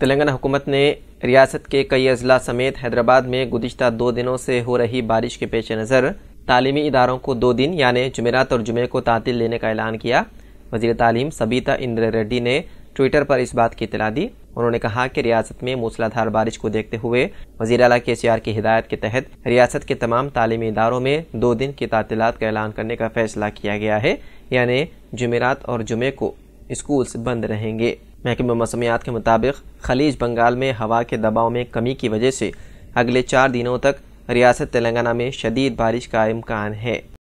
तेलंगाना हुकूमत ने रियासत के कई अजला समेत हैदराबाद में गुजशत दो दिनों से हो रही बारिश के पेश नज़र तालीमी इदारों को दो दिन यानी जुमेरात और जुमे को तातील लेने का ऐलान किया वजीर तालीम सबीता इंद्र रेड्डी ने ट्विटर पर इस बात की इतला दी उन्होंने कहा कि रियासत में मूसलाधार बारिश को देखते हुए वजीर अला के सी आर की हिदायत के तहत रियासत के तमाम तालीमी इदारों में दो दिन की तातीलत का ऐलान करने का फैसला किया गया है यानि जुमेरात और जुमे को स्कूल्स बंद रहेंगे महकमे मौसमियात के मुताबिक खलीज बंगाल में हवा के दबाव में कमी की वजह से अगले चार दिनों तक रियासत तेलंगाना में शदीद बारिश का इम्कान है